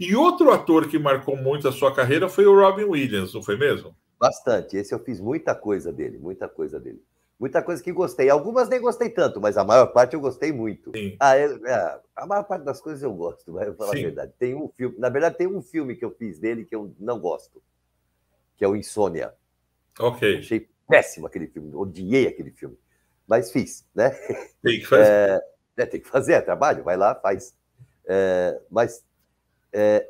E outro ator que marcou muito a sua carreira foi o Robin Williams, não foi mesmo? Bastante. Esse eu fiz muita coisa dele, muita coisa dele. Muita coisa que gostei. Algumas nem gostei tanto, mas a maior parte eu gostei muito. Ah, eu, é, a maior parte das coisas eu gosto, vai falar Sim. a verdade. Tem um filme, na verdade, tem um filme que eu fiz dele que eu não gosto, que é o Insônia. Ok. Achei péssimo aquele filme, odiei aquele filme. Mas fiz, né? Tem que fazer. É, é, tem que fazer, é trabalho, vai lá, faz. É, mas é,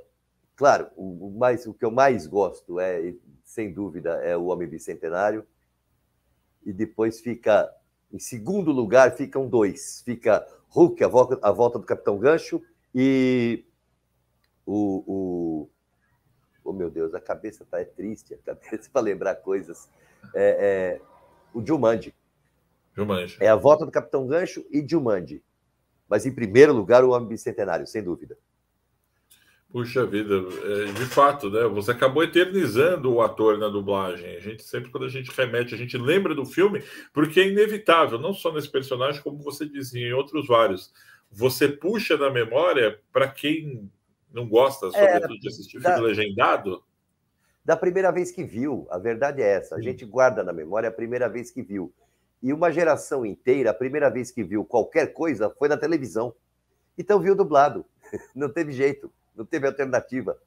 claro, o, mais, o que eu mais gosto é, sem dúvida, é o Homem Bicentenário. E depois fica, em segundo lugar, ficam dois. Fica Hulk, a volta, a volta do Capitão Gancho, e o, o oh meu Deus, a cabeça tá é triste, a cabeça para lembrar coisas. É, é, o Jumanji. Jumanji. É a volta do Capitão Gancho e Jumanji. Mas em primeiro lugar, o Homem Bicentenário, sem dúvida. Puxa vida, é, de fato, né? Você acabou eternizando o ator na dublagem. A gente sempre, quando a gente remete, a gente lembra do filme, porque é inevitável, não só nesse personagem, como você dizia, em outros vários. Você puxa na memória para quem não gosta, é, sobretudo, é, de assistir da, filme legendado. Da primeira vez que viu, a verdade é essa. A hum. gente guarda na memória a primeira vez que viu. E uma geração inteira, a primeira vez que viu qualquer coisa foi na televisão. Então viu dublado. Não teve jeito não teve alternativa.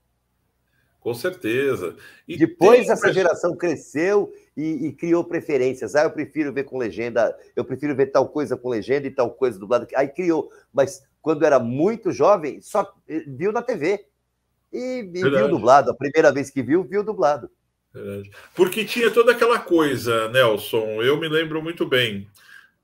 Com certeza. E Depois essa geração cresceu e, e, criou preferências. Ah, eu prefiro ver com legenda, eu prefiro ver tal coisa com legenda e tal coisa dublada. Aí criou, mas quando era muito jovem, só eh, viu na TV. E, e viu dublado. A primeira vez que viu, viu dublado. Verdade. Porque tinha toda aquela coisa, Nelson. Eu me lembro muito bem.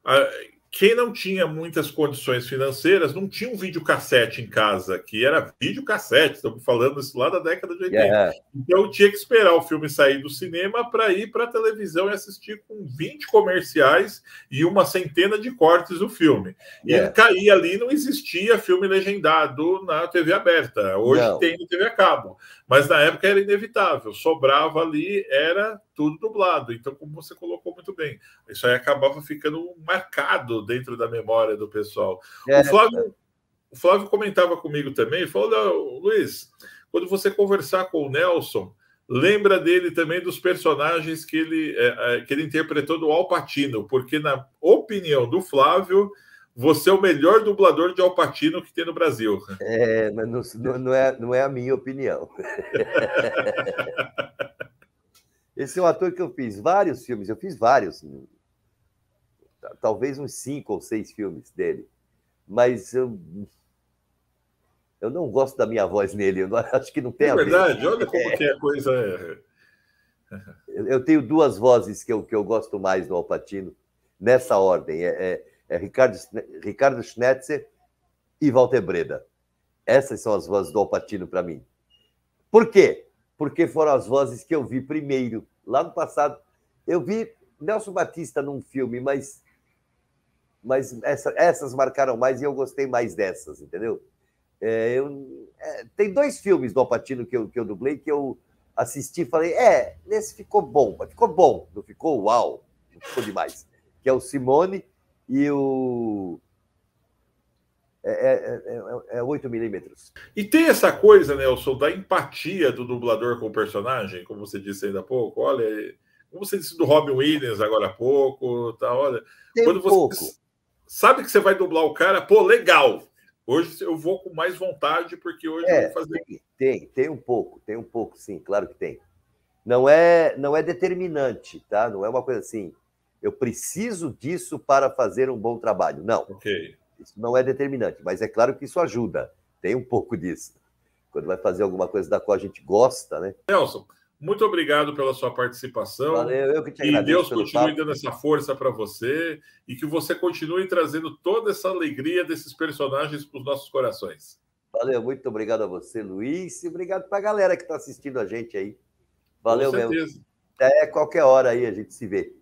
Ah, quem não tinha muitas condições financeiras não tinha um videocassete em casa, que era videocassete, estamos falando isso lá da década de 80. Yeah. Então tinha que esperar o filme sair do cinema para ir para a televisão e assistir com 20 comerciais e uma centena de cortes do filme. Yeah. E caía ali, não existia filme legendado na TV aberta. Hoje não. tem no TV a cabo. Mas na época era inevitável, sobrava ali, era tudo dublado. Então, como você colocou muito bem. Isso aí acabava ficando marcado dentro da memória do pessoal. É. O, Flávio, o Flávio comentava comigo também, falou, Luiz, quando você conversar com o Nelson, lembra dele também dos personagens que ele, é, é que ele interpretou do Alpatino, porque na opinião do Flávio, você é o melhor dublador de Alpatino que tem no Brasil. É, mas não, não, é, não é a minha opinião. Esse é um ator que eu fiz vários filmes, eu fiz vários, né? talvez uns cinco ou seis filmes dele, mas eu, eu não gosto da minha voz nele, eu acho que não tem é a verdade, ver. olha como é. que a coisa é. Eu tenho duas vozes que eu, que eu gosto mais do Alpatino, nessa ordem: é, é, é Ricardo, Ricardo Schnetzer e Walter Breda. Essas são as vozes do Alpatino para mim. Por quê? porque foram as vozes que eu vi primeiro, lá no passado. Eu vi Nelson Batista num filme, mas, mas essa, essas marcaram mais e eu gostei mais dessas, entendeu? É, eu, é, tem dois filmes do Alpatino que eu, que eu dublei que eu assisti e falei: é, nesse ficou bom, ficou bom, não ficou uau, não ficou demais. Que é o Simone e o é, é, é, é 8 é milímetros. E tem essa coisa, Nelson, da empatia do dublador com o personagem, como você disse ainda há pouco. Olha, como você disse do Robin Williams agora há pouco, tá? Olha, tem quando você pouco. sabe que você vai dublar o cara, pô, legal. Hoje eu vou com mais vontade porque hoje é, eu vou fazer. Tem, tem, tem um pouco, tem um pouco, sim, claro que tem. Não é, não é determinante, tá? Não é uma coisa assim. Eu preciso disso para fazer um bom trabalho. Não. Okay. Isso não é determinante, mas é claro que isso ajuda. Tem um pouco disso. Quando vai fazer alguma coisa da qual a gente gosta, né? Nelson, muito obrigado pela sua participação. Valeu, eu que te agradeço. E Deus continue papo. dando essa força para você e que você continue trazendo toda essa alegria desses personagens para os nossos corações. Valeu, muito obrigado a você, Luiz, e obrigado para a galera que está assistindo a gente aí. Valeu mesmo. Até qualquer hora aí a gente se vê.